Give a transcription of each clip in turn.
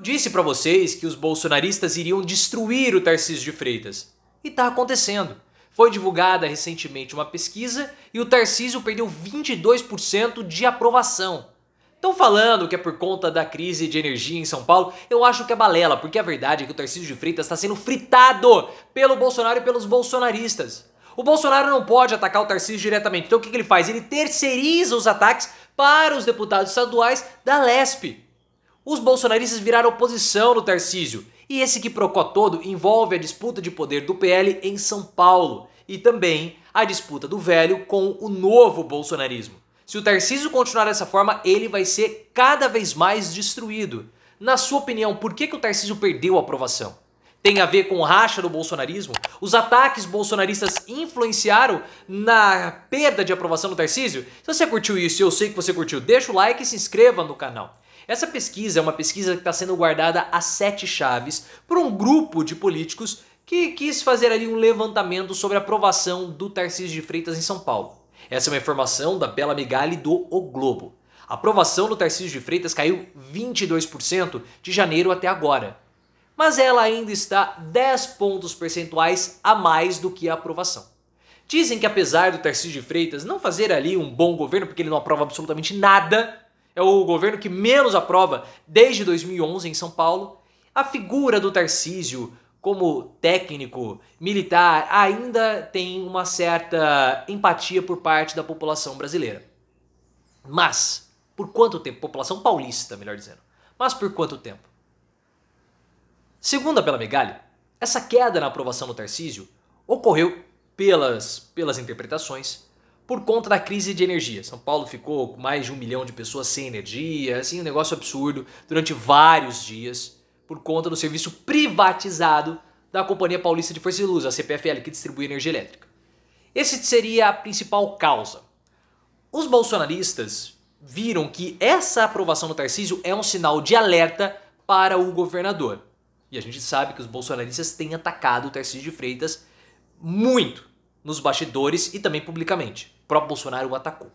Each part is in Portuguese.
disse para vocês que os bolsonaristas iriam destruir o Tarcísio de Freitas. E está acontecendo. Foi divulgada recentemente uma pesquisa e o Tarcísio perdeu 22% de aprovação. Estão falando que é por conta da crise de energia em São Paulo. Eu acho que é balela, porque a verdade é que o Tarcísio de Freitas está sendo fritado pelo Bolsonaro e pelos bolsonaristas. O Bolsonaro não pode atacar o Tarcísio diretamente, então o que, que ele faz? Ele terceiriza os ataques para os deputados estaduais da LESP. Os bolsonaristas viraram oposição no Tarcísio, e esse que quiprocó todo envolve a disputa de poder do PL em São Paulo e também a disputa do velho com o novo bolsonarismo. Se o Tarcísio continuar dessa forma, ele vai ser cada vez mais destruído. Na sua opinião, por que, que o Tarcísio perdeu a aprovação? Tem a ver com o racha do bolsonarismo? Os ataques bolsonaristas influenciaram na perda de aprovação do Tarcísio? Se você curtiu isso, eu sei que você curtiu, deixa o like e se inscreva no canal. Essa pesquisa é uma pesquisa que está sendo guardada a sete chaves por um grupo de políticos que quis fazer ali um levantamento sobre a aprovação do Tarcísio de Freitas em São Paulo. Essa é uma informação da Bela Migali do O Globo. A aprovação do Tarcísio de Freitas caiu 22% de janeiro até agora, mas ela ainda está 10 pontos percentuais a mais do que a aprovação. Dizem que apesar do Tarcísio de Freitas não fazer ali um bom governo, porque ele não aprova absolutamente nada, é o governo que menos aprova desde 2011 em São Paulo. A figura do Tarcísio como técnico militar ainda tem uma certa empatia por parte da população brasileira. Mas, por quanto tempo? População paulista, melhor dizendo. Mas por quanto tempo? Segundo a Bela Megali, essa queda na aprovação do Tarcísio ocorreu pelas, pelas interpretações por conta da crise de energia. São Paulo ficou com mais de um milhão de pessoas sem energia, assim, um negócio absurdo, durante vários dias, por conta do serviço privatizado da Companhia Paulista de Força e Luz, a CPFL, que distribui energia elétrica. Esse seria a principal causa. Os bolsonaristas viram que essa aprovação do Tarcísio é um sinal de alerta para o governador. E a gente sabe que os bolsonaristas têm atacado o Tarcísio de Freitas muito nos bastidores e também publicamente próprio Bolsonaro o atacou.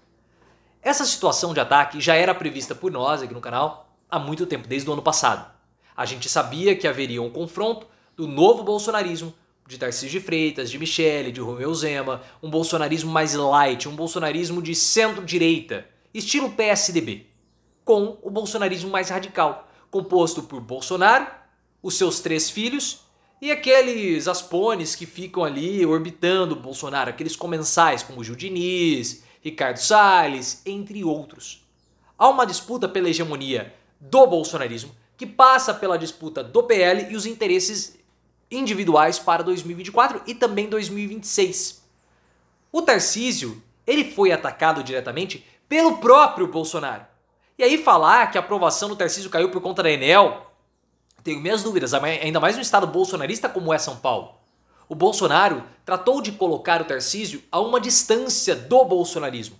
Essa situação de ataque já era prevista por nós aqui no canal há muito tempo, desde o ano passado. A gente sabia que haveria um confronto do novo bolsonarismo de Tarcísio de Freitas, de Michele, de Romeu Zema, um bolsonarismo mais light, um bolsonarismo de centro-direita, estilo PSDB, com o bolsonarismo mais radical, composto por Bolsonaro, os seus três filhos e aqueles aspones que ficam ali orbitando Bolsonaro, aqueles comensais como Gil Diniz, Ricardo Salles, entre outros. Há uma disputa pela hegemonia do bolsonarismo que passa pela disputa do PL e os interesses individuais para 2024 e também 2026. O Tarcísio, ele foi atacado diretamente pelo próprio Bolsonaro. E aí falar que a aprovação do Tarcísio caiu por conta da Enel, tenho minhas dúvidas, ainda mais no estado bolsonarista como é São Paulo. O Bolsonaro tratou de colocar o Tarcísio a uma distância do bolsonarismo.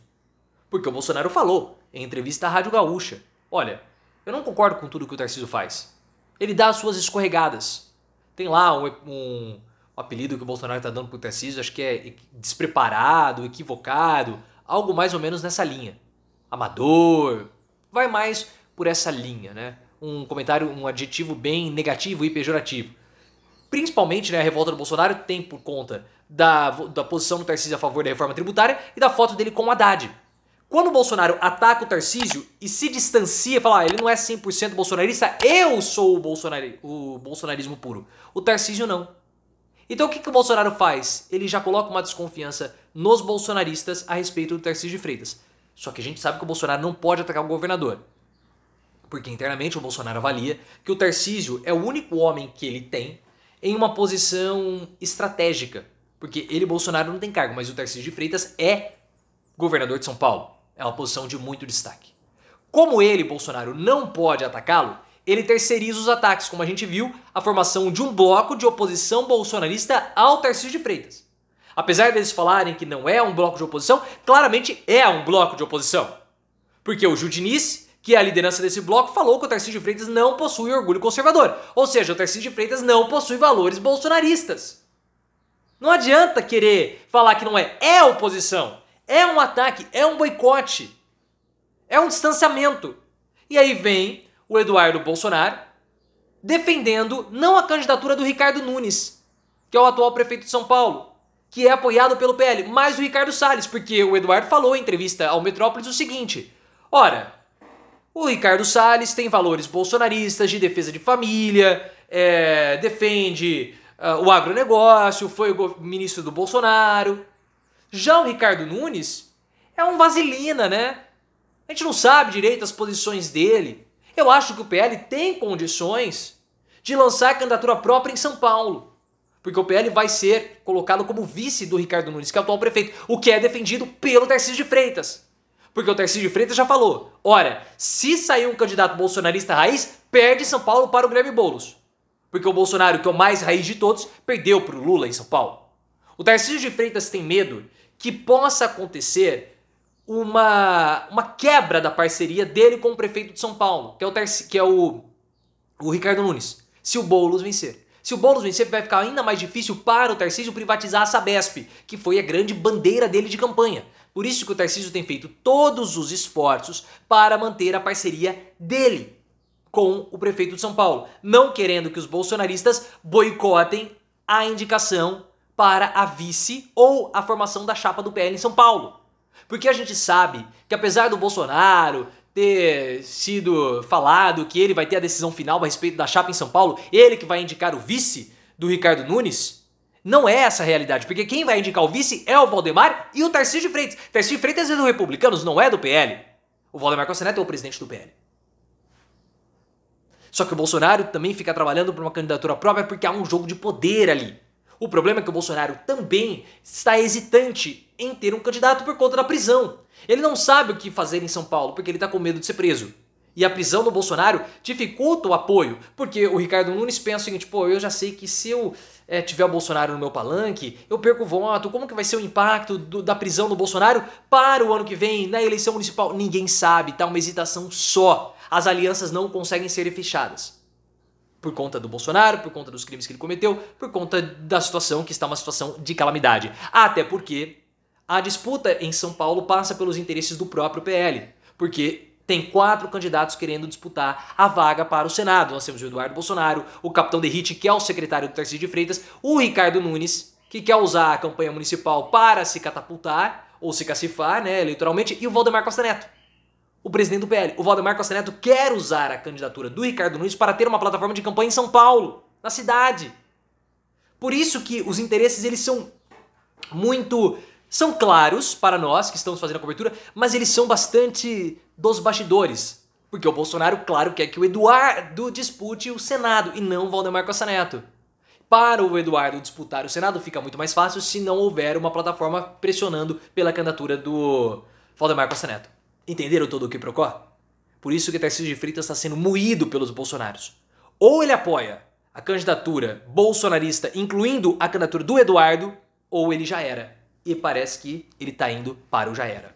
Porque o Bolsonaro falou, em entrevista à Rádio Gaúcha: Olha, eu não concordo com tudo que o Tarcísio faz. Ele dá as suas escorregadas. Tem lá um, um, um apelido que o Bolsonaro está dando para o Tarcísio, acho que é despreparado, equivocado, algo mais ou menos nessa linha. Amador. Vai mais por essa linha, né? Um comentário, um adjetivo bem negativo e pejorativo. Principalmente, né, a revolta do Bolsonaro tem por conta da, da posição do Tarcísio a favor da reforma tributária e da foto dele com o Haddad. Quando o Bolsonaro ataca o Tarcísio e se distancia, fala, ah, ele não é 100% bolsonarista, eu sou o, bolsonari o bolsonarismo puro. O Tarcísio não. Então o que, que o Bolsonaro faz? Ele já coloca uma desconfiança nos bolsonaristas a respeito do Tarcísio de Freitas. Só que a gente sabe que o Bolsonaro não pode atacar o governador. Porque internamente o Bolsonaro avalia que o Tarcísio é o único homem que ele tem em uma posição estratégica. Porque ele, Bolsonaro, não tem cargo, mas o Tarcísio de Freitas é governador de São Paulo. É uma posição de muito destaque. Como ele, Bolsonaro, não pode atacá-lo, ele terceiriza os ataques, como a gente viu, a formação de um bloco de oposição bolsonarista ao Tarcísio de Freitas. Apesar deles falarem que não é um bloco de oposição, claramente é um bloco de oposição. Porque o Judinice que é a liderança desse bloco, falou que o Tarcísio Freitas não possui orgulho conservador. Ou seja, o Tarcísio Freitas não possui valores bolsonaristas. Não adianta querer falar que não é. É oposição. É um ataque, é um boicote. É um distanciamento. E aí vem o Eduardo Bolsonaro defendendo não a candidatura do Ricardo Nunes, que é o atual prefeito de São Paulo, que é apoiado pelo PL, mas o Ricardo Salles, porque o Eduardo falou em entrevista ao Metrópolis o seguinte: ora, o Ricardo Salles tem valores bolsonaristas de defesa de família, é, defende uh, o agronegócio, foi o ministro do Bolsonaro. Já o Ricardo Nunes é um vaselina, né? A gente não sabe direito as posições dele. Eu acho que o PL tem condições de lançar a candidatura própria em São Paulo. Porque o PL vai ser colocado como vice do Ricardo Nunes, que é o atual prefeito, o que é defendido pelo Tarcísio de Freitas. Porque o Tarcísio de Freitas já falou: ora, se sair um candidato bolsonarista raiz, perde São Paulo para o Guilherme Boulos. Porque o Bolsonaro, que é o mais raiz de todos, perdeu para o Lula em São Paulo. O Tarcísio de Freitas tem medo que possa acontecer uma, uma quebra da parceria dele com o prefeito de São Paulo, que é o, Tarci, que é o, o Ricardo Nunes, se o Boulos vencer. Se o Boulos vencer, vai ficar ainda mais difícil para o Tarcísio privatizar a Sabesp, que foi a grande bandeira dele de campanha. Por isso que o Tarcísio tem feito todos os esforços para manter a parceria dele com o prefeito de São Paulo, não querendo que os bolsonaristas boicotem a indicação para a vice ou a formação da chapa do PL em São Paulo. Porque a gente sabe que apesar do Bolsonaro ter sido falado que ele vai ter a decisão final a respeito da chapa em São Paulo, ele que vai indicar o vice do Ricardo Nunes, não é essa a realidade, porque quem vai indicar o vice é o Valdemar e o Tarcísio de Freitas. Tarcísio de Freitas é do Republicanos, não é do PL. O Valdemar Costa Neto é o presidente do PL. Só que o Bolsonaro também fica trabalhando para uma candidatura própria porque há um jogo de poder ali. O problema é que o Bolsonaro também está hesitante em ter um candidato por conta da prisão. Ele não sabe o que fazer em São Paulo porque ele está com medo de ser preso e a prisão do Bolsonaro dificulta o apoio, porque o Ricardo Nunes pensa o seguinte, pô, eu já sei que se eu é, tiver o Bolsonaro no meu palanque, eu perco o voto, como que vai ser o impacto do, da prisão do Bolsonaro para o ano que vem, na eleição municipal? Ninguém sabe, tá uma hesitação só. As alianças não conseguem ser fechadas. Por conta do Bolsonaro, por conta dos crimes que ele cometeu, por conta da situação que está uma situação de calamidade. Até porque a disputa em São Paulo passa pelos interesses do próprio PL. Porque tem quatro candidatos querendo disputar a vaga para o Senado. Nós temos o Eduardo Bolsonaro, o capitão Derrite, que é o secretário do Tarcísio de Freitas, o Ricardo Nunes, que quer usar a campanha municipal para se catapultar ou se cacifar né, eleitoralmente, e o Valdemar Costa Neto, o presidente do PL. O Valdemar Costa Neto quer usar a candidatura do Ricardo Nunes para ter uma plataforma de campanha em São Paulo, na cidade. Por isso que os interesses eles são muito são claros para nós que estamos fazendo a cobertura, mas eles são bastante dos bastidores. Porque o Bolsonaro, claro, quer é que o Eduardo dispute o Senado e não o Valdemar Costa Neto. Para o Eduardo disputar o Senado fica muito mais fácil se não houver uma plataforma pressionando pela candidatura do Valdemar Costa Neto. Entenderam todo o que procó? Por isso que Tarcísio de Freitas está sendo moído pelos bolsonaros. Ou ele apoia a candidatura bolsonarista, incluindo a candidatura do Eduardo, ou ele já era e parece que ele tá indo para o Já Era.